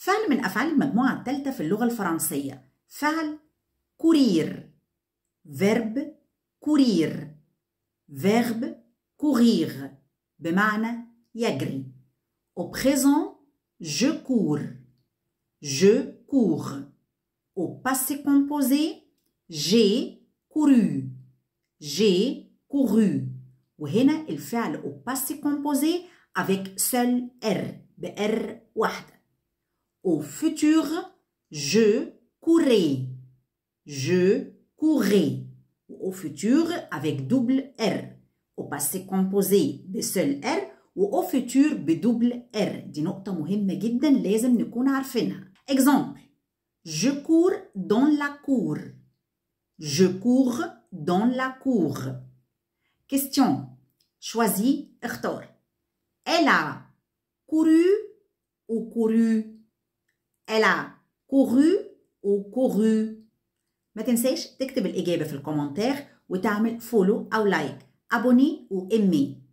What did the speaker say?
فعل من أفعال المجموعة الثالثة في اللغة الفرنسية فعل كورير فيرب كورير فيرب كورير بمعنى يجري au présent je cours je cours au passé composé j'ai couru j'ai couru وهنا الفعل au passé composé avec seul r بr واحده Au futur, je courrai. »« Je courrai. »« Au futur avec double R. Au passé composé de seul R Au futur double R. دي importantes, جدا Exemple. Je cours dans la cour. Je cours dans la cour. Question. Choisis, Elle a couru ou couru elle a couru ou couru ما تنساش تكتب الإجابة في الكومنتير وتعمل فولو أو لايك أبوني وإمي